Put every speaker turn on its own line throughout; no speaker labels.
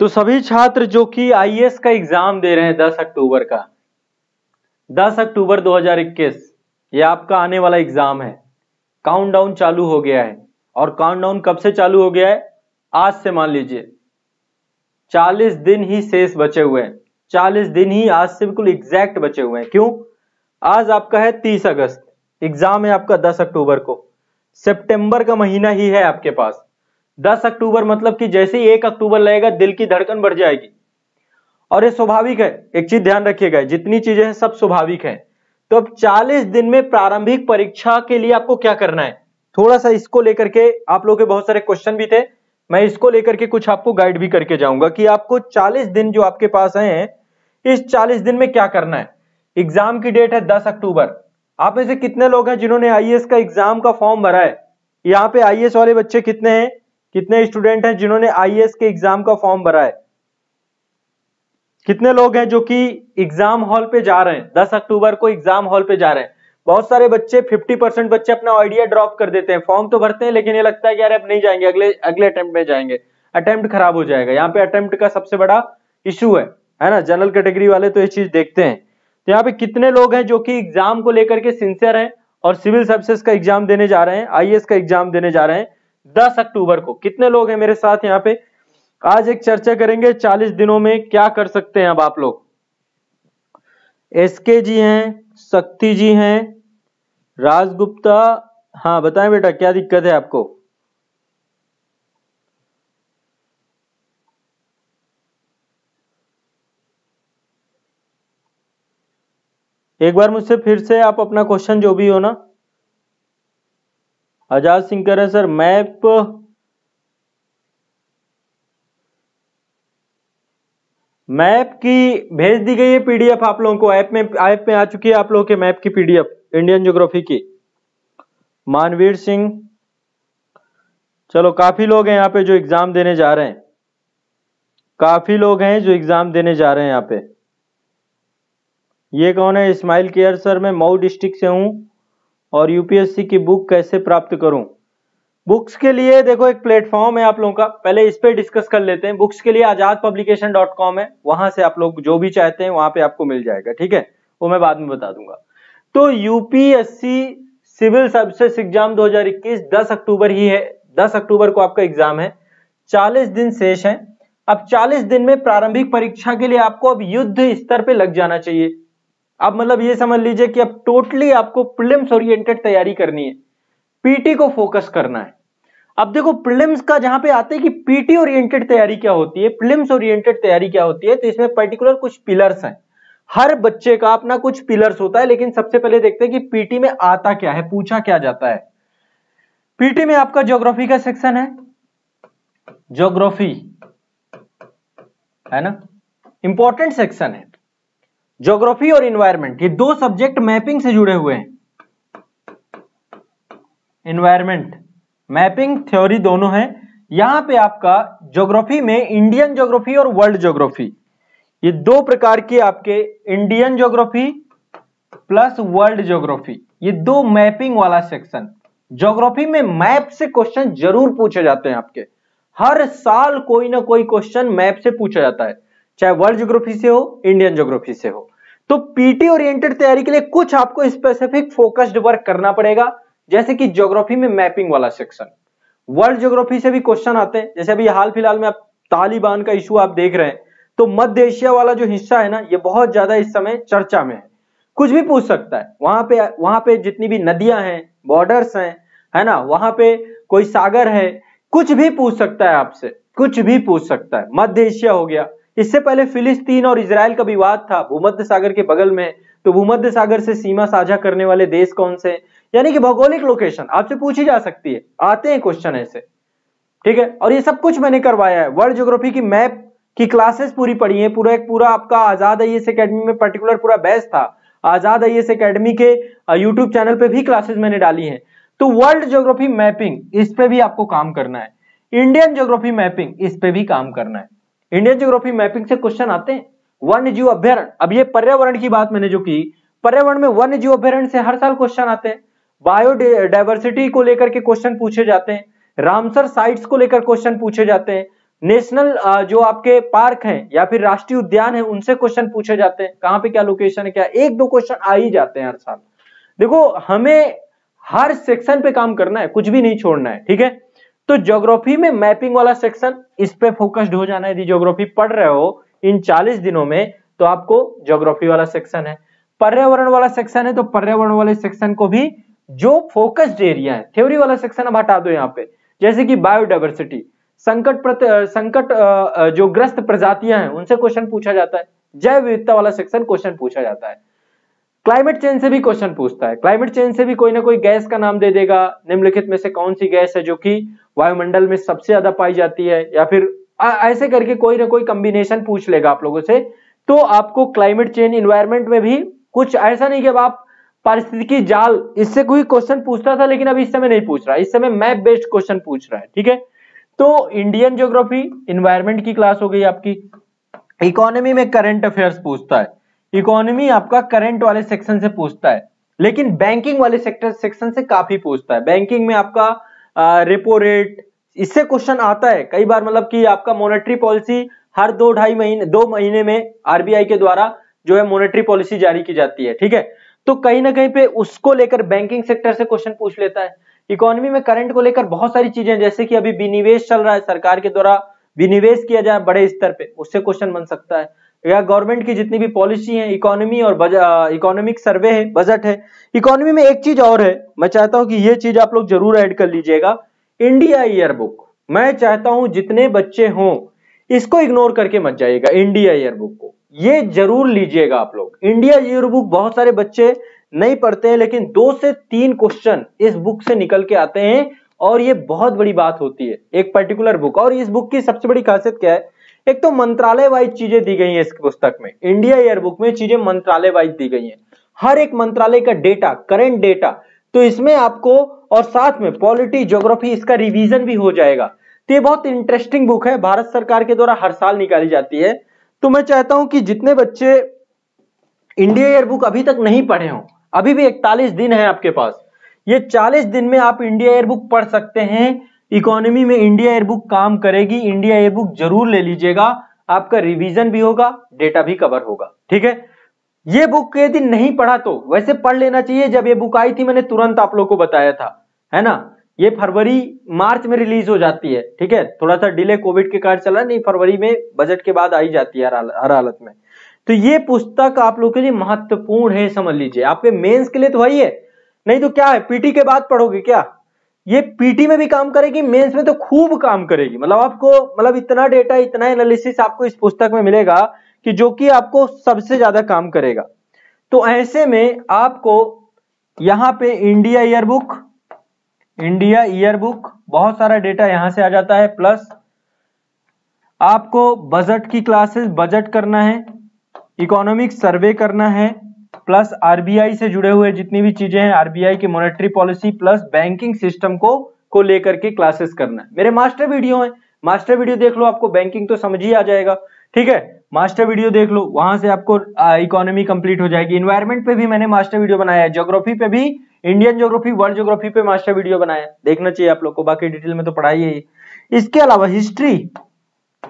तो सभी छात्र जो कि आई e का एग्जाम दे रहे हैं 10 अक्टूबर का 10 अक्टूबर 2021 ये आपका आने वाला एग्जाम है काउंटडाउन चालू हो गया है और काउंटडाउन कब से चालू हो गया है आज से मान लीजिए 40 दिन ही शेष बचे हुए हैं 40 दिन ही आज से बिल्कुल एग्जैक्ट बचे हुए हैं क्यों आज आपका है 30 अगस्त एग्जाम है आपका 10 अक्टूबर को सितंबर का महीना ही है आपके पास 10 अक्टूबर मतलब कि जैसे ही एक अक्टूबर लगेगा दिल की धड़कन बढ़ जाएगी और ये स्वाभाविक है एक चीज ध्यान रखिएगा जितनी चीजें हैं सब स्वाभाविक है तो अब 40 दिन में प्रारंभिक परीक्षा के लिए आपको क्या करना है थोड़ा सा इसको लेकर के आप लोगों के बहुत सारे क्वेश्चन भी थे मैं इसको लेकर के कुछ आपको गाइड भी करके जाऊंगा कि आपको चालीस दिन जो आपके पास है इस चालीस दिन में क्या करना है एग्जाम की डेट है दस अक्टूबर आप में से कितने लोग हैं जिन्होंने आईएएस e का एग्जाम का फॉर्म भरा है यहाँ पे आईएएस e वाले बच्चे कितने हैं कितने स्टूडेंट हैं जिन्होंने आईएएस e के एग्जाम का फॉर्म भरा है कितने लोग हैं जो कि एग्जाम हॉल पे जा रहे हैं 10 अक्टूबर को एग्जाम हॉल पे जा रहे हैं बहुत सारे बच्चे 50 परसेंट बच्चे अपना आइडिया ड्रॉप कर देते हैं फॉर्म तो भरते हैं लेकिन ये लगता है कि यार अब नहीं जाएंगे अगले अगले अटेम्प्ट में जाएंगे अटेम्प्ट खराब हो जाएगा यहाँ पे अटेम्प्ट का सबसे बड़ा इशू है है ना जनरल कैटेगरी वाले तो ये चीज देखते हैं तो यहाँ पे कितने लोग हैं जो कि एग्जाम को लेकर के सिंसियर हैं और सिविल सर्विसेज का एग्जाम देने जा रहे हैं आईएएस e का एग्जाम देने जा रहे हैं दस अक्टूबर को कितने लोग हैं मेरे साथ यहाँ पे आज एक चर्चा करेंगे चालीस दिनों में क्या कर सकते हैं अब आप लोग एसके जी हैं शक्ति जी हैं राजगुप्ता हाँ बताएं बेटा क्या दिक्कत है आपको एक बार मुझसे फिर से आप अपना क्वेश्चन जो भी हो ना आजाद सिंह कह रहे हैं सर मैप मैप की भेज दी गई है पीडीएफ आप लोगों को ऐप में ऐप में आ चुकी है आप लोगों के मैप की पीडीएफ इंडियन ज्योग्राफी की मानवीर सिंह चलो काफी लोग हैं यहाँ पे जो एग्जाम देने जा रहे हैं काफी लोग हैं जो एग्जाम देने जा रहे हैं यहाँ पे ये कौन है इस्माइल केयर सर मैं मऊ डिस्ट्रिक्ट से हूं और यूपीएससी की बुक कैसे प्राप्त करूं बुक्स के लिए देखो एक प्लेटफॉर्म है आप लोगों का पहले इस पे डिस्कस कर लेते हैं बुक्स के लिए आजाद पब्लिकेशन डॉट कॉम है वहां से आप लोग जो भी चाहते हैं वहां पे आपको मिल जाएगा ठीक है वो मैं बाद में बता दूंगा तो UPSC civil services exam 2021 10 October ही है 10 अक्टूबर को आपका एग्जाम है 40 दिन शेष है अब 40 दिन में प्रारंभिक परीक्षा के लिए आपको अब युद्ध स्तर पर लग जाना चाहिए अब मतलब ये समझ लीजिए कि अब टोटली आपको प्रिलिम्स ओरिएंटेड तैयारी करनी है पीटी को फोकस करना है अब देखो प्रिलिम्स का जहां पे आते हैं कि पीटी ओरिएंटेड तैयारी क्या होती है प्रिलिम्स ओरिएंटेड तैयारी क्या होती है तो इसमें पर्टिकुलर कुछ पिलर्स हैं हर बच्चे का अपना कुछ पिलर्स होता है लेकिन सबसे पहले देखते हैं कि पीटी में आता क्या है पूछा क्या जाता है पीटी में आपका ज्योग्राफी का सेक्शन है ज्योग्राफी है ना इंपॉर्टेंट सेक्शन है ज्योग्राफी और इन्वायरमेंट ये दो सब्जेक्ट मैपिंग से जुड़े हुए हैं इन्वायरमेंट मैपिंग थ्योरी दोनों है यहां पे आपका ज्योग्राफी में इंडियन ज्योग्राफी और वर्ल्ड ज्योग्राफी ये दो प्रकार की आपके Indian geography plus world geography ये दो मैपिंग वाला सेक्शन ज्योग्राफी में मैप से क्वेश्चन जरूर पूछे जाते हैं आपके हर साल कोई ना कोई क्वेश्चन मैप से पूछा जाता है चाहे वर्ल्ड ज्योग्राफी से हो इंडियन ज्योग्राफी से हो तो पीटी ओरिएंटेड तैयारी के लिए कुछ आपको स्पेसिफिक फोकस्ड वर्क करना पड़ेगा जैसे कि ज्योग्राफी में मैपिंग वाला सेक्शन वर्ल्ड ज्योग्राफी से भी क्वेश्चन आते हैं जैसे अभी हाल फिलहाल में आप तालिबान का इशू आप देख रहे हैं तो मध्य एशिया वाला जो हिस्सा है ना ये बहुत ज्यादा इस समय चर्चा में है कुछ भी पूछ सकता है वहां पे वहां पे जितनी भी नदियां हैं बॉर्डर्स हैं है ना वहां पे कोई सागर है कुछ भी पूछ सकता है आपसे कुछ भी पूछ सकता है मध्य एशिया हो गया इससे पहले फिलिस्तीन और इसराइल का विवाद था भूमध्य सागर के बगल में तो भूमध्य सागर से सीमा साझा करने वाले देश कौन से यानी कि भौगोलिक लोकेशन आपसे पूछी जा सकती है आते हैं क्वेश्चन ऐसे ठीक है और ये सब कुछ मैंने करवाया है वर्ल्ड ज्योग्राफी की मैप की क्लासेस पूरी पढ़ी है पूरा एक पूरा आपका आजाद आई एस अकेडमी में पर्टिकुलर पूरा बेस्ट था आजाद आई एस अकेडमी के यूट्यूब चैनल पे भी क्लासेस मैंने डाली हैं तो वर्ल्ड ज्योग्राफी मैपिंग इस पे भी आपको काम करना है इंडियन ज्योग्राफी मैपिंग इस पे भी काम करना है इंडियन जियोग्राफी मैपिंग से क्वेश्चन आते हैं वन्य जीव अभ्यारण अब ये पर्यावरण की बात मैंने जो की पर्यावरण में वन्य जीव अभ्यारण से हर साल क्वेश्चन आते हैं बायोडाइवर्सिटी को लेकर के क्वेश्चन पूछे जाते हैं रामसर साइट्स को लेकर क्वेश्चन पूछे जाते हैं नेशनल जो आपके पार्क हैं या फिर राष्ट्रीय उद्यान है उनसे क्वेश्चन पूछे जाते हैं कहाँ पे क्या लोकेशन है क्या एक दो क्वेश्चन आ ही जाते हैं हर साल देखो हमें हर सेक्शन पे काम करना है कुछ भी नहीं छोड़ना है ठीक है तो ज्योग्राफी में मैपिंग वाला सेक्शन इस पे फोकस्ड हो जाना यदि ज्योग्राफी पढ़ रहे हो इन 40 दिनों में तो आपको ज्योग्राफी वाला सेक्शन है पर्यावरण वाला सेक्शन है तो पर्यावरण वाले सेक्शन को भी जो फोकस्ड एरिया है थ्योरी वाला सेक्शन अब हटा दो यहाँ पे जैसे कि बायोडाइवर्सिटी संकट प्रत, संकट जो ग्रस्त प्रजातियां हैं उनसे क्वेश्चन पूछा जाता है जैव विविधता वाला सेक्शन क्वेश्चन पूछा जाता है क्लाइमेट चेंज से भी क्वेश्चन पूछता है क्लाइमेट चेंज से भी कोई ना कोई गैस का नाम दे देगा निम्नलिखित में से कौन सी गैस है जो कि वायुमंडल में सबसे ज्यादा पाई जाती है या फिर आ, ऐसे करके कोई ना कोई कॉम्बिनेशन पूछ लेगा आप लोगों से तो आपको क्लाइमेट चेंज इन्वायरमेंट में भी कुछ ऐसा नहीं कि अब आप पारिस्थितिकी जाल इससे कोई क्वेश्चन पूछता था लेकिन अब इस समय नहीं पूछ रहा है इस समय मैप बेस्ड क्वेश्चन पूछ रहा है ठीक है तो इंडियन ज्योग्राफी इन्वायरमेंट की क्लास हो गई आपकी इकोनॉमी में करंट अफेयर्स पूछता है इकोनॉमी आपका करंट वाले सेक्शन से पूछता है लेकिन बैंकिंग वाले सेक्टर सेक्शन से काफी पूछता है बैंकिंग में आपका रेपो रेट इससे क्वेश्चन आता है कई बार मतलब कि आपका मॉनेटरी पॉलिसी हर दो ढाई महीने दो महीने में आरबीआई के द्वारा जो है मॉनेटरी पॉलिसी जारी की जाती है ठीक है तो कहीं ना कहीं पे उसको लेकर बैंकिंग सेक्टर से क्वेश्चन पूछ लेता है इकोनॉमी में करंट को लेकर बहुत सारी चीजें जैसे कि अभी विनिवेश चल रहा है सरकार के द्वारा विनिवेश किया जाए बड़े स्तर पे उससे क्वेश्चन बन सकता है या गवर्नमेंट की जितनी भी पॉलिसी है इकोनॉमी और इकोनॉमिक सर्वे है बजट है इकोनॉमी में एक चीज और है मैं चाहता हूं कि ये चीज आप लोग जरूर ऐड कर लीजिएगा इंडिया ईयर बुक मैं चाहता हूं जितने बच्चे हों इसको इग्नोर करके मत जाइएगा इंडिया ईयर बुक को ये जरूर लीजिएगा आप लोग इंडिया ईयर बुक बहुत सारे बच्चे नहीं पढ़ते हैं लेकिन दो से तीन क्वेश्चन इस बुक से निकल के आते हैं और ये बहुत बड़ी बात होती है एक पर्टिकुलर बुक और इस बुक की सबसे बड़ी खासियत क्या है एक तो मंत्रालय वाइज चीजें दी गई हैं इस पुस्तक में इंडिया ईयरबुक में चीजें मंत्रालय वाइज दी गई हैं हर एक मंत्रालय का डेटा करंट डेटा तो इसमें आपको और साथ में पॉलिटी ज्योग्राफी इसका रिवीजन भी हो जाएगा तो ये बहुत इंटरेस्टिंग बुक है भारत सरकार के द्वारा हर साल निकाली जाती है तो मैं चाहता हूं कि जितने बच्चे इंडिया ईयर अभी तक नहीं पढ़े हो अभी भी इकतालीस दिन है आपके पास ये 40 दिन में आप इंडिया ईयर पढ़ सकते हैं इकोनॉमी में इंडिया एयरबुक काम करेगी इंडिया एयरबुक जरूर ले लीजिएगा आपका रिवीजन भी होगा डेटा भी कवर होगा ठीक है ये बुक के दिन नहीं पढ़ा तो वैसे पढ़ लेना चाहिए जब ये बुक आई थी मैंने तुरंत आप लोगों को बताया था है ना ये फरवरी मार्च में रिलीज हो जाती है ठीक है थोड़ा सा डिले कोविड के कारण चला नहीं फरवरी में बजट के बाद आई जाती है हर हालत में तो ये पुस्तक आप लोग के लिए महत्वपूर्ण है समझ लीजिए आपके मेंस के लिए तो वही है नहीं तो क्या है पीटी के बाद पढ़ोगे क्या ये पीटी में भी काम करेगी मेंस में तो खूब काम करेगी मतलब आपको मतलब इतना डेटा इतना एनालिसिस आपको इस पुस्तक में मिलेगा कि जो कि आपको सबसे ज्यादा काम करेगा तो ऐसे में आपको यहां पे इंडिया ईयरबुक इंडिया ईयरबुक बहुत सारा डेटा यहां से आ जाता है प्लस आपको बजट की क्लासेस बजट करना है इकोनॉमिक सर्वे करना है प्लस आरबीआई से जुड़े हुए जितनी भी चीजें हैं आरबीआई की monetary policy plus banking system को को लेकर के क्लासेस करना है मेरे मास्टर वीडियो हैं मास्टर वीडियो देख लो आपको बैंकिंग तो समझ ही आ जाएगा ठीक है मास्टर वीडियो देख लो वहां से आपको इकोनॉमी कंप्लीट हो जाएगी इन्वायरमेंट पे भी मैंने मास्टर वीडियो बनाया है ज्योग्राफी पे भी इंडियन ज्योग्राफी वर्ल्ड ज्योग्राफी पे मास्टर वीडियो बनाया है देखना चाहिए आप लोग को बाकी डिटेल में तो पढ़ाई है इसके अलावा हिस्ट्री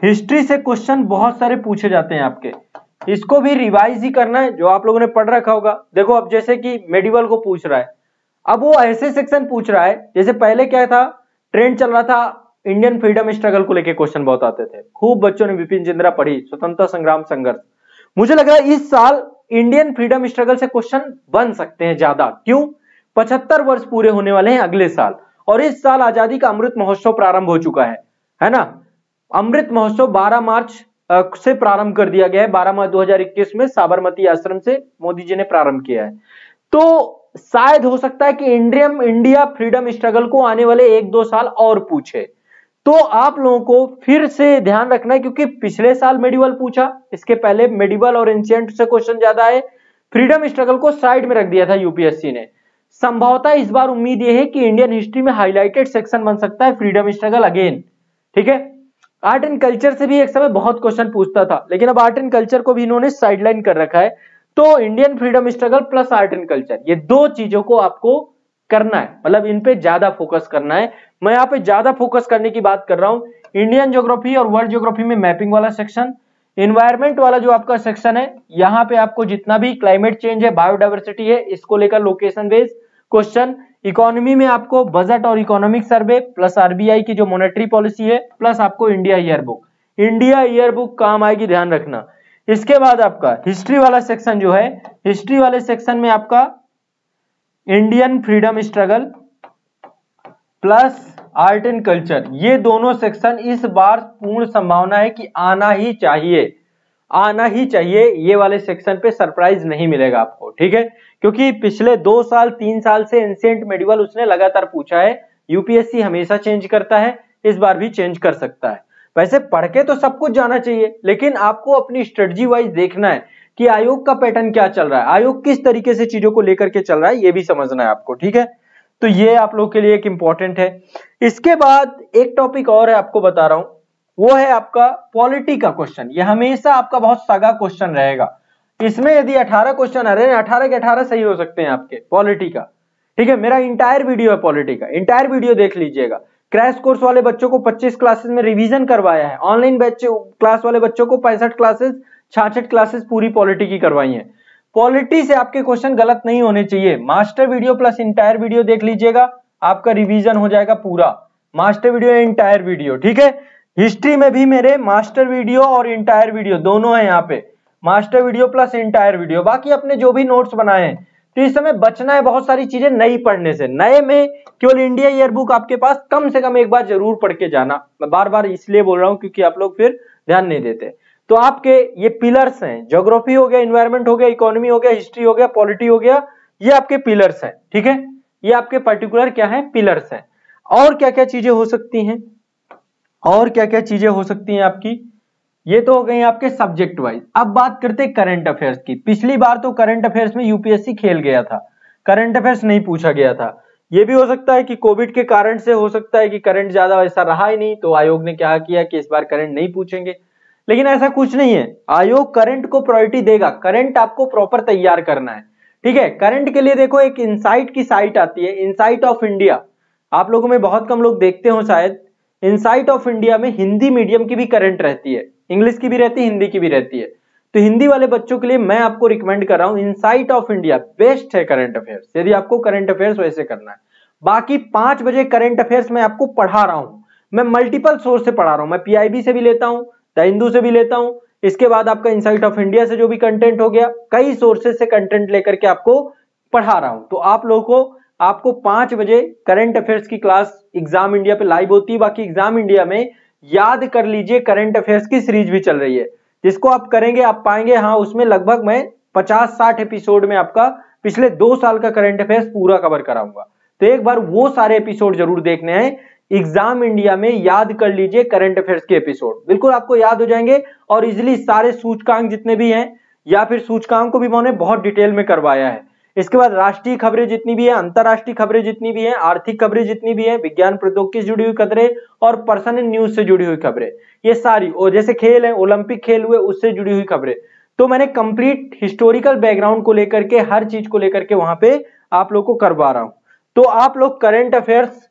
हिस्ट्री से क्वेश्चन बहुत सारे पूछे जाते हैं आपके इसको भी रिवाइज ही करना है जो आप लोगों ने पढ़ रखा होगा देखो अब जैसे कि मेडिवल को पूछ रहा है अब वो ऐसे सेक्शन पूछ रहा है जैसे पहले क्या था ट्रेंड चल रहा था इंडियन फ्रीडम स्ट्रगल को लेके क्वेश्चन बहुत आते थे खूब बच्चों ने विपिन चिंद्रा पढ़ी स्वतंत्रता संग्राम संघर्ष मुझे लग रहा है इस साल इंडियन फ्रीडम स्ट्रगल से क्वेश्चन बन सकते हैं ज्यादा क्यों पचहत्तर वर्ष पूरे होने वाले हैं अगले साल और इस साल आजादी का अमृत महोत्सव प्रारंभ हो चुका है है ना अमृत महोत्सव 12 मार्च से प्रारंभ कर दिया गया है बारह माह दो में साबरमती आश्रम से मोदी जी ने प्रारंभ किया है तो शायद हो सकता है कि इंडियम इंडिया फ्रीडम स्ट्रगल को आने वाले एक दो साल और पूछे तो आप लोगों को फिर से ध्यान रखना है क्योंकि पिछले साल मेडिवल पूछा इसके पहले मेडिवल और एंशियंट से क्वेश्चन ज्यादा है फ्रीडम स्ट्रगल को साइड में रख दिया था यूपीएससी ने संभवतः इस बार उम्मीद यह है कि इंडियन हिस्ट्री में हाईलाइटेड सेक्शन बन सकता है फ्रीडम स्ट्रगल अगेन ठीक है आर्ट एंड कल्चर से भी एक समय बहुत क्वेश्चन पूछता था लेकिन अब आर्ट एंड कल्चर को भी इन्होंने साइडलाइन कर रखा है तो Indian freedom struggle plus art and culture ये दो चीजों को आपको करना है मतलब इन पे ज्यादा फोकस करना है मैं यहाँ पे ज्यादा फोकस करने की बात कर रहा हूँ इंडियन ज्योग्राफी और वर्ल्ड ज्योग्राफी में मैपिंग वाला सेक्शन इन्वायरमेंट वाला जो आपका सेक्शन है यहाँ पे आपको जितना भी क्लाइमेट चेंज है बायोडाइवर्सिटी है इसको लेकर लोकेशन बेस्ड क्वेश्चन इकोनॉमी में आपको बजट और इकोनॉमिक सर्वे प्लस आरबीआई की जो मॉनेटरी पॉलिसी है प्लस आपको इंडिया ईयरबुक इंडिया ईयरबुक काम आएगी ध्यान रखना इसके बाद आपका हिस्ट्री वाला सेक्शन जो है हिस्ट्री वाले सेक्शन में आपका Indian freedom struggle plus art and culture ये दोनों सेक्शन इस बार पूर्ण संभावना है कि आना ही चाहिए आना ही चाहिए ये वाले सेक्शन पे सरप्राइज नहीं मिलेगा आपको ठीक है क्योंकि पिछले दो साल तीन साल से एंसियंट मेडिवल उसने लगातार पूछा है यूपीएससी हमेशा चेंज करता है इस बार भी चेंज कर सकता है वैसे पढ़ के तो सब कुछ जाना चाहिए लेकिन आपको अपनी स्ट्रेटजी वाइज देखना है कि आयोग का पैटर्न क्या चल रहा है आयोग किस तरीके से चीजों को लेकर के चल रहा है ये भी समझना है आपको ठीक है तो ये आप लोग के लिए एक इंपॉर्टेंट है इसके बाद एक टॉपिक और है आपको बता रहा हूं वो है आपका पॉलिटी का क्वेश्चन ये हमेशा आपका बहुत सगा क्वेश्चन रहेगा इसमें यदि 18 क्वेश्चन आ रहे हैं 18 के 18 सही हो सकते हैं आपके पॉलिटी का ठीक है मेरा इंटायर वीडियो है पॉलिटी का इंटायर वीडियो देख लीजिएगा क्रैश कोर्स वाले बच्चों को 25 क्लासेस में रिवीजन करवाया है ऑनलाइन क्लास वाले बच्चों को पैंसठ क्लासेस छाछठ क्लासेस पूरी पॉलिटी की करवाई है पॉलिटी से आपके क्वेश्चन गलत नहीं होने चाहिए master video plus entire video देख लीजिएगा आपका रिवीजन हो जाएगा पूरा मास्टर वीडियो इंटायर वीडियो ठीक है हिस्ट्री में भी मेरे मास्टर वीडियो और इंटायर वीडियो दोनों है यहाँ पे master video plus entire video बाकी अपने जो भी नोट्स बनाए हैं तो इस समय बचना है बहुत सारी चीजें नई पढ़ने से नए में केवल इंडिया ईयर बुक आपके पास कम से कम एक बार जरूर पढ़ के जाना मैं बार बार इसलिए बोल रहा हूँ क्योंकि आप लोग फिर ध्यान नहीं देते तो आपके ये पिलर्स हैं ज्योग्राफी हो गया इन्वायरमेंट हो गया इकोनॉमी हो गया हिस्ट्री हो गया पॉलिटी हो गया ये आपके पिलर्स हैं ठीक है ये आपके पर्टिकुलर क्या है पिलर्स हैं और क्या क्या चीजें हो सकती हैं और क्या क्या चीजें हो सकती हैं आपकी ये तो हो गई आपके सब्जेक्ट वाइज अब बात करते करंट अफेयर्स की पिछली बार तो करंट अफेयर्स में यूपीएससी खेल गया था करंट अफेयर्स नहीं पूछा गया था ये भी हो सकता है कि कोविड के कारण से हो सकता है कि करंट ज्यादा ऐसा रहा ही नहीं तो आयोग ने क्या किया कि इस बार करंट नहीं पूछेंगे लेकिन ऐसा कुछ नहीं है आयोग करंट को प्रायोरिटी देगा करंट आपको प्रॉपर तैयार करना है ठीक है करंट के लिए देखो एक इनसाइट की साइट आती है इनसाइट ऑफ इंडिया आप लोगों में बहुत कम लोग देखते हो शायद इनसाइट ऑफ इंडिया में हिंदी मीडियम की भी करंट रहती है इंग्लिश की भी रहती है हिंदी की भी रहती है तो हिंदी वाले बच्चों के लिए मैं आपको रिकमेंड कर रहा हूँ इनसाइट ऑफ इंडिया बेस्ट है करंट अफेयर्स यदि आपको करंट अफेयर्स वैसे करना है बाकी पांच बजे करंट अफेयर्स मैं आपको पढ़ा रहा हूं मैं मल्टीपल सोर्स से पढ़ा रहा हूं मैं पी से भी लेता हूँ द हिंदू से भी लेता हूँ इसके बाद आपका इनसाइट ऑफ इंडिया से जो भी कंटेंट हो गया कई सोर्सेस से कंटेंट लेकर के आपको पढ़ा रहा हूं तो आप लोगों को आपको पांच बजे करंट अफेयर्स की क्लास एग्जाम इंडिया पे लाइव होती है बाकी एग्जाम इंडिया में याद कर लीजिए करंट अफेयर्स की सीरीज भी चल रही है जिसको आप करेंगे आप पाएंगे हाँ उसमें लगभग मैं पचास साठ एपिसोड में आपका पिछले दो साल का करंट अफेयर्स पूरा कवर कराऊंगा तो एक बार वो सारे एपिसोड जरूर देखने हैं एग्जाम इंडिया में याद कर लीजिए करंट अफेयर्स के एपिसोड बिल्कुल आपको याद हो जाएंगे और इजिली सारे सूचकांक जितने भी हैं या फिर सूचकांक को भी मैंने बहुत डिटेल में करवाया है इसके बाद राष्ट्रीय खबरें जितनी भी है अंतरराष्ट्रीय खबरें जितनी भी है आर्थिक खबरें जितनी भी है विज्ञान प्रौद्योगिकी से जुड़ी हुई खबरें और पर्सनल न्यूज से जुड़ी हुई खबरें ये सारी और जैसे खेल है ओलंपिक खेल हुए उससे जुड़ी हुई खबरें तो मैंने कंप्लीट हिस्टोरिकल बैकग्राउंड को लेकर के हर चीज को लेकर के वहां पे आप लोग को करवा रहा हूं तो आप लोग करंट अफेयर्स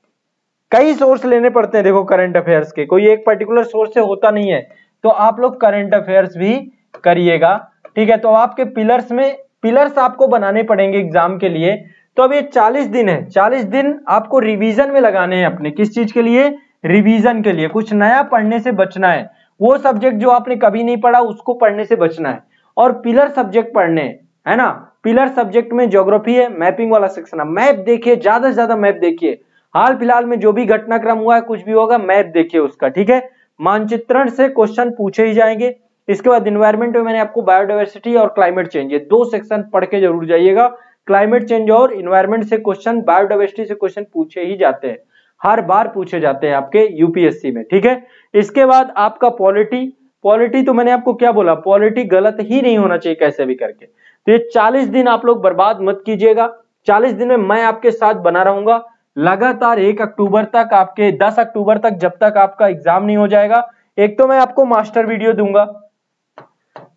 कई सोर्स लेने पड़ते हैं देखो करंट अफेयर्स के कोई एक पर्टिकुलर सोर्स से होता नहीं है तो आप लोग करंट अफेयर्स भी करिएगा ठीक है तो आपके पिलर्स में पिलर्स आपको बनाने पड़ेंगे एग्जाम के लिए तो अब ये 40 दिन है 40 दिन आपको रिवीजन में लगाने हैं अपने किस चीज के लिए रिवीजन के लिए कुछ नया पढ़ने से बचना है वो सब्जेक्ट जो आपने कभी नहीं पढ़ा उसको पढ़ने से बचना है और पिलर सब्जेक्ट पढ़ने है ना पिलर सब्जेक्ट में ज्योग्राफी है मैपिंग वाला सेक्शन है मैप देखिए ज्यादा से ज्यादा मैप देखिए हाल फिलहाल में जो भी घटनाक्रम हुआ है कुछ भी होगा मैप देखिए उसका ठीक है मानचित्रण से क्वेश्चन पूछे ही जाएंगे इसके बाद इन्वायरमेंट में मैंने आपको बायोडाइवर्सिटी और क्लाइमेट चेंज ये दो सेक्शन पढ़ के जरूर जाइएगा क्लाइमेट चेंज और इन्वायरमेंट से क्वेश्चन बायोडाइवर्सिटी से क्वेश्चन पूछे ही जाते हैं हर बार पूछे जाते हैं आपके यूपीएससी में ठीक है इसके बाद आपका पॉलिटी पॉलिटी तो मैंने आपको क्या बोला पॉलिटी गलत ही नहीं होना चाहिए कैसे भी करके तो ये चालीस दिन आप लोग बर्बाद मत कीजिएगा चालीस दिन में मैं आपके साथ बना रहूंगा लगातार एक अक्टूबर तक आपके दस अक्टूबर तक जब तक आपका एग्जाम नहीं हो जाएगा एक तो मैं आपको मास्टर वीडियो दूंगा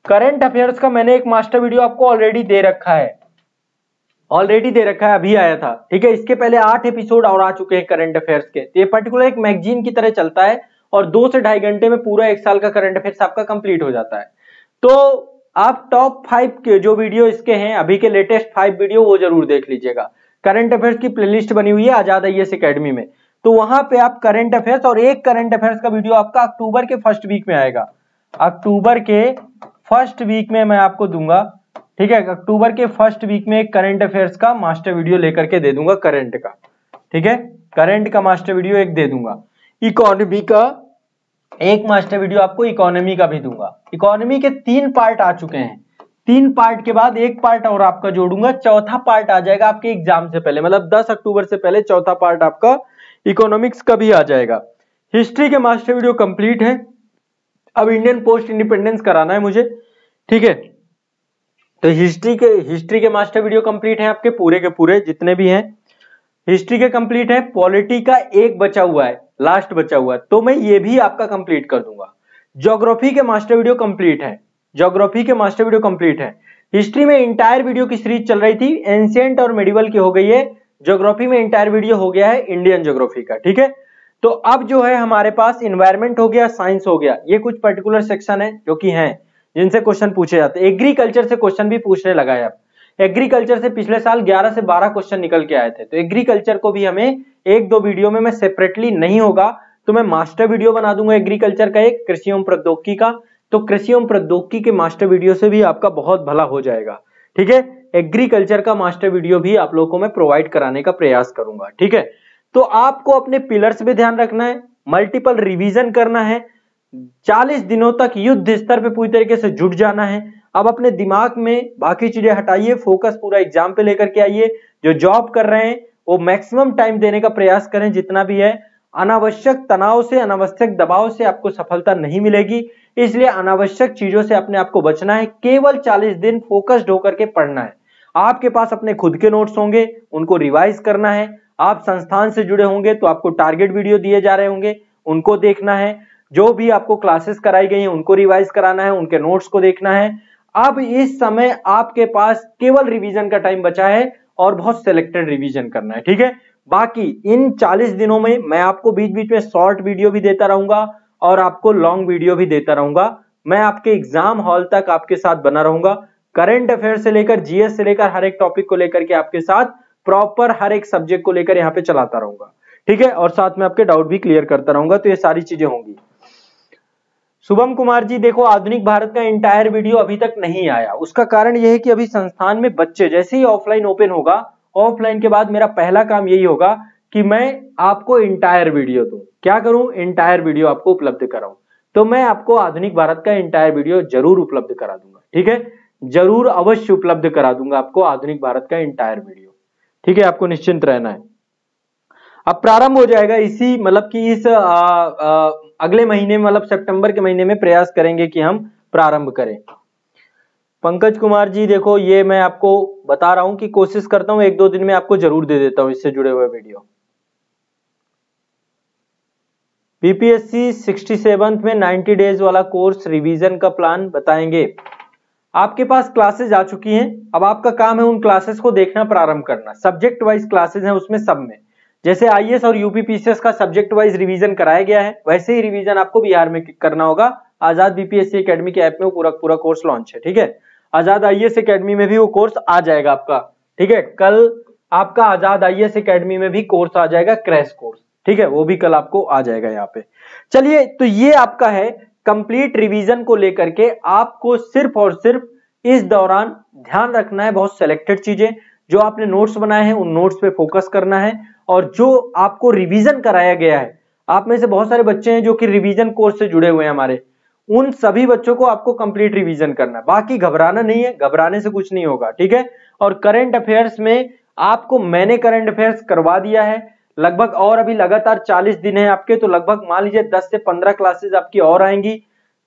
करंट अफेयर्स का मैंने एक मास्टर वीडियो आपको ऑलरेडी दे रखा है ऑलरेडी दे रखा है अभी आया था ठीक है इसके पहले आठ एपिसोड और आ चुके हैं करंट अफेयर्स के तो ये पर्टिकुलर एक मैगजीन की तरह चलता है और दो से ढाई घंटे में पूरा एक साल का करंट अफेयर्स आपका कंप्लीट हो जाता है तो आप टॉप फाइव के जो वीडियो इसके हैं अभी के लेटेस्ट फाइव वीडियो वो जरूर देख लीजिएगा करंट अफेयर्स की प्लेलिस्ट बनी हुई है आजाद आई एस अकेडमी में तो वहां पे आप करंट अफेयर्स और एक करंट अफेयर्स का वीडियो आपका अक्टूबर के फर्स्ट वीक में आएगा अक्टूबर के फर्स्ट वीक में मैं आपको दूंगा ठीक है अक्टूबर के फर्स्ट वीक में एक करंट अफेयर्स का मास्टर वीडियो लेकर के दे दूंगा करंट का ठीक है करंट का मास्टर वीडियो एक दे दूंगा इकोनॉमी का एक मास्टर वीडियो आपको इकोनॉमी का भी दूंगा इकोनॉमी के तीन पार्ट आ चुके हैं तीन पार्ट के बाद एक पार्ट और आपका जोड़ूंगा चौथा पार्ट आ जाएगा आपके एग्जाम से पहले मतलब 10 अक्टूबर से पहले चौथा पार्ट आपका इकोनॉमिक्स का भी आ जाएगा हिस्ट्री के मास्टर वीडियो कंप्लीट है अब इंडियन पोस्ट इंडिपेंडेंस कराना है मुझे ठीक है तो हिस्ट्री के हिस्ट्री के मास्टर वीडियो कंप्लीट है आपके पूरे के पूरे जितने भी हैं हिस्ट्री के कंप्लीट है पॉलिटी का एक बचा हुआ है लास्ट बचा हुआ है तो मैं ये भी आपका कंप्लीट कर दूंगा ज्योग्राफी के मास्टर वीडियो कंप्लीट है ज्योग्राफी के मास्टर वीडियो कंप्लीट है हिस्ट्री में इंटायर वीडियो की सीरीज चल रही थी एंशियंट और मेडिवल की हो गई है ज्योग्राफी में इंटायर वीडियो हो गया है इंडियन ज्योग्राफी का ठीक है तो अब जो है हमारे पास इन्वायरमेंट हो गया साइंस हो गया ये कुछ पर्टिकुलर सेक्शन है जो कि हैं जिनसे क्वेश्चन पूछे जाते हैं एग्रीकल्चर से क्वेश्चन भी पूछने लगा है अब एग्रीकल्चर से पिछले साल 11 से 12 क्वेश्चन निकल के आए थे तो एग्रीकल्चर को भी हमें एक दो वीडियो में मैं सेपरेटली नहीं होगा तो मैं मास्टर वीडियो बना दूंगा एग्रीकल्चर का एक कृषि एवं प्रौद्योगिकी का तो कृषि एवं प्रौद्योगिकी के मास्टर वीडियो से भी आपका बहुत भला हो जाएगा ठीक है एग्रीकल्चर का मास्टर वीडियो भी आप लोगों को मैं प्रोवाइड कराने का प्रयास करूंगा ठीक है तो आपको अपने पिलर्स पे ध्यान रखना है मल्टीपल रिवीजन करना है 40 दिनों तक युद्ध स्तर पे पूरी तरीके से जुट जाना है अब अपने दिमाग में बाकी चीजें हटाइए फोकस पूरा एग्जाम पे लेकर के आइए जो जॉब कर रहे हैं वो मैक्सिमम टाइम देने का प्रयास करें जितना भी है अनावश्यक तनाव से अनावश्यक दबाव से आपको सफलता नहीं मिलेगी इसलिए अनावश्यक चीजों से अपने आप को बचना है केवल 40 दिन फोकस्ड होकर के पढ़ना है आपके पास अपने खुद के नोट्स होंगे उनको रिवाइज करना है आप संस्थान से जुड़े होंगे तो आपको टारगेट वीडियो दिए जा रहे होंगे उनको देखना है जो भी आपको क्लासेस कराई गई हैं उनको रिवाइज कराना है उनके नोट्स को देखना है अब इस समय आपके पास केवल रिवीजन का टाइम बचा है और बहुत सिलेक्टेड रिवीजन करना है ठीक है बाकी इन 40 दिनों में मैं आपको बीच बीच में शॉर्ट वीडियो भी देता रहूंगा और आपको लॉन्ग वीडियो भी देता रहूंगा मैं आपके एग्जाम हॉल तक आपके साथ बना रहूंगा करेंट अफेयर से लेकर जीएस से लेकर हर एक टॉपिक को लेकर के आपके साथ प्रॉपर हर एक सब्जेक्ट को लेकर यहाँ पे चलाता रहूंगा ठीक है और साथ में आपके डाउट भी क्लियर करता रहूंगा तो ये सारी चीजें होंगी शुभम कुमार जी देखो आधुनिक भारत का इंटायर वीडियो अभी तक नहीं आया उसका कारण यह है कि अभी संस्थान में बच्चे जैसे ही ऑफलाइन ओपन होगा ऑफलाइन के बाद मेरा पहला काम यही होगा कि मैं आपको इंटायर वीडियो दू क्या करूं इंटायर वीडियो आपको उपलब्ध कराऊं तो मैं आपको आधुनिक भारत का इंटायर वीडियो जरूर उपलब्ध करा दूंगा ठीक है जरूर अवश्य उपलब्ध करा दूंगा आपको आधुनिक भारत का इंटायर वीडियो ठीक है आपको निश्चिंत रहना है अब प्रारंभ हो जाएगा इसी मतलब कि इस आ, आ, अगले महीने मतलब सितंबर के महीने में प्रयास करेंगे कि हम प्रारंभ करें पंकज कुमार जी देखो ये मैं आपको बता रहा हूं कि कोशिश करता हूं एक दो दिन में आपको जरूर दे देता हूं इससे जुड़े हुए वीडियो बीपीएससी सिक्सटी सेवन में 90 डेज वाला कोर्स रिवीजन का प्लान बताएंगे आपके पास क्लासेज आ चुकी हैं अब आपका काम है उन क्लासेस को देखना प्रारंभ करना सब्जेक्ट वाइज क्लासेज हैं उसमें सब में जैसे आईएएस और यूपीपीसीएस का सब्जेक्ट वाइज रिवीजन कराया गया है वैसे ही रिवीजन आपको बिहार में करना होगा आजाद बीपीएससी एकेडमी के ऐप में वो पूरा पूरा कोर्स लॉन्च है ठीक है आजाद आईएएस एकेडमी में भी वो कोर्स आ जाएगा आपका ठीक है कल आपका आजाद आईएएस एकेडमी में भी कोर्स आ जाएगा क्रैश कोर्स ठीक है वो भी कल आपको आ जाएगा यहाँ पे चलिए तो ये आपका है कंप्लीट रिवीजन को लेकर के आपको सिर्फ और सिर्फ इस दौरान ध्यान रखना है बहुत सेलेक्टेड चीजें जो आपने नोट्स बनाए हैं उन नोट्स पे फोकस करना है और जो आपको रिवीजन कराया गया है आप में से बहुत सारे बच्चे हैं जो कि रिवीजन कोर्स से जुड़े हुए हैं हमारे उन सभी बच्चों को आपको कंप्लीट रिवीजन करना है बाकी घबराना नहीं है घबराने से कुछ नहीं होगा ठीक है और करंट अफेयर्स में आपको मैंने करंट अफेयर्स करवा दिया है लगभग और अभी लगातार 40 दिन है आपके तो लगभग मान लीजिए 10 से 15 क्लासेस आपकी और आएंगी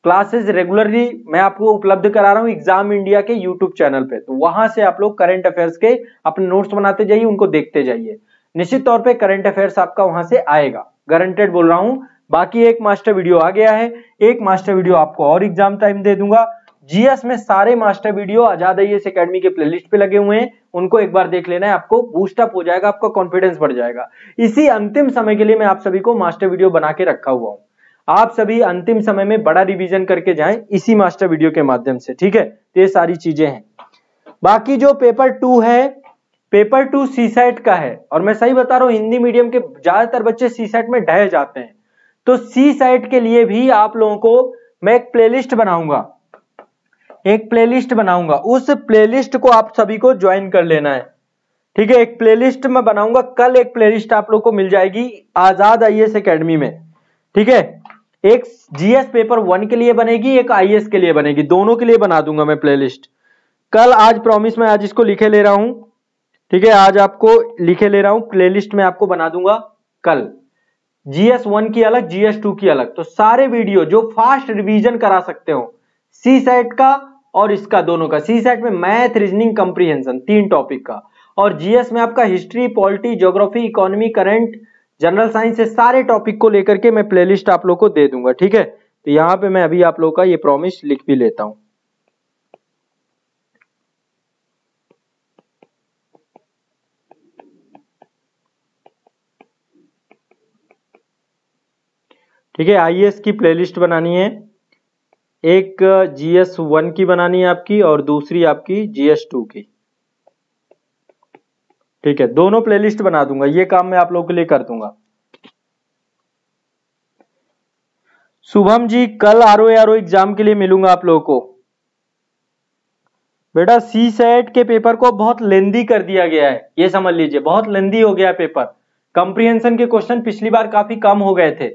क्लासेस रेगुलरली मैं आपको उपलब्ध करा रहा हूँ एग्जाम इंडिया के यूट्यूब चैनल पे तो वहां से आप लोग करंट अफेयर्स के अपने नोट्स बनाते जाइए उनको देखते जाइए निश्चित तौर पर करंट अफेयर्स आपका वहां से आएगा गारंटेड बोल रहा हूँ बाकी एक मास्टर वीडियो आ गया है एक मास्टर वीडियो आपको और एग्जाम टाइम दे दूंगा जीएस में सारे master video Azad I S academy के प्लेलिस्ट पे लगे हुए हैं उनको एक बार देख लेना है आपको बूस्टअप हो जाएगा आपका कॉन्फिडेंस बढ़ जाएगा इसी अंतिम समय के लिए मैं आप सभी को मास्टर वीडियो बना के रखा हुआ हूं आप सभी अंतिम समय में बड़ा रिवीजन करके जाएं इसी मास्टर वीडियो के माध्यम से ठीक है तो ये सारी चीजें हैं बाकी जो पेपर टू है पेपर टू सी सेट का है और मैं सही बता रहा हूं हिंदी मीडियम के ज्यादातर बच्चे सी सेट में ढह जाते हैं तो सी सेट के लिए भी आप लोगों को मैं एक प्लेलिस्ट बनाऊंगा एक प्लेलिस्ट बनाऊंगा उस प्लेलिस्ट को आप सभी को ज्वाइन कर लेना है ठीक है एक प्लेलिस्ट मैं बनाऊंगा कल एक प्लेलिस्ट आप लोग को मिल जाएगी आजाद आईएएस एकेडमी में ठीक है एक जीएस पेपर वन के लिए बनेगी एक आईएएस के लिए बनेगी दोनों के लिए बना दूंगा मैं प्लेलिस्ट कल आज प्रॉमिस में आज इसको लिखे ले रहा हूं ठीक है आज आपको लिखे ले रहा हूं लिस्ट में आपको बना दूंगा कल जीएस वन की अलग जीएस टू की अलग तो सारे वीडियो जो फास्ट रिविजन करा सकते हो सी सेट का और इसका दोनों का सी सेट में मैथ रीजनिंग कंप्रीहेंशन तीन टॉपिक का और जीएस में आपका history polity geography economy current general science से सारे टॉपिक को लेकर के मैं प्लेलिस्ट आप लोग को दे दूंगा ठीक है तो यहाँ पे मैं अभी आप लोग का ये प्रॉमिस लिख भी लेता हूं ठीक है आईएएस की प्लेलिस्ट बनानी है एक जीएस वन की बनानी है आपकी और दूसरी आपकी जीएस टू की ठीक है दोनों प्लेलिस्ट बना दूंगा ये काम मैं आप लोगों के लिए कर दूंगा शुभम जी कल आरओ आरओ एग्जाम के लिए मिलूंगा आप लोगों को बेटा सी सेट के पेपर को बहुत लेंदी कर दिया गया है ये समझ लीजिए बहुत लेंदी हो गया पेपर कंप्रीहेंशन के क्वेश्चन पिछली बार काफी कम हो गए थे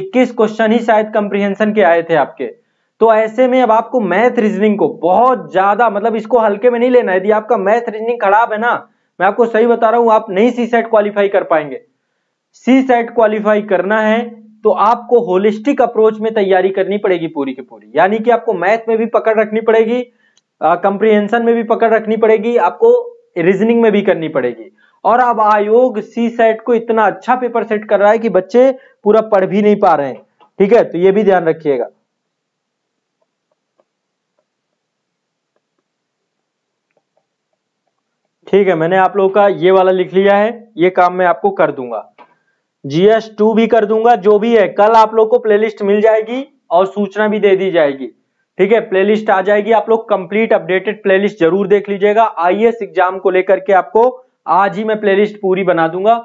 21 क्वेश्चन ही शायद कंप्रीहेंशन के आए थे आपके तो ऐसे में अब आपको मैथ रीजनिंग को बहुत ज्यादा मतलब इसको हल्के में नहीं लेना यदि आपका मैथ रीजनिंग खराब है ना मैं आपको सही बता रहा हूं आप नहीं सी सेट क्वालिफाई कर पाएंगे सी सेट क्वालिफाई करना है तो आपको होलिस्टिक अप्रोच में तैयारी करनी पड़ेगी पूरी की पूरी यानी कि आपको मैथ में भी पकड़ रखनी पड़ेगी कंप्रिहेंशन में भी पकड़ रखनी पड़ेगी आपको रीजनिंग में भी करनी पड़ेगी और अब आयोग सी सेट को इतना अच्छा पेपर सेट कर रहा है कि बच्चे पूरा पढ़ भी नहीं पा रहे हैं ठीक है तो ये भी ध्यान रखिएगा ठीक है मैंने आप लोगों का ये वाला लिख लिया है ये काम मैं आपको कर दूंगा जीएस टू भी कर दूंगा जो भी है कल आप लोग को प्लेलिस्ट मिल जाएगी और सूचना भी दे दी जाएगी ठीक है प्लेलिस्ट आ जाएगी आप लोग कंप्लीट अपडेटेड प्लेलिस्ट जरूर देख लीजिएगा आईएएस एग्जाम को लेकर के आपको आज ही मैं प्लेलिस्ट पूरी बना दूंगा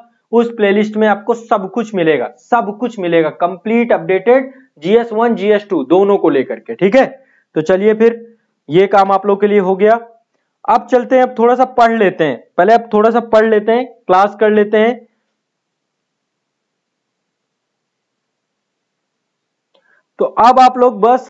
उस प्लेलिस्ट में आपको सब कुछ मिलेगा सब कुछ मिलेगा complete updated GS one GS two दोनों को लेकर के ठीक है तो चलिए फिर ये काम आप लोग के लिए हो गया अब चलते हैं अब थोड़ा सा पढ़ लेते हैं पहले अब थोड़ा सा पढ़ लेते हैं क्लास कर लेते हैं तो अब आप लोग बस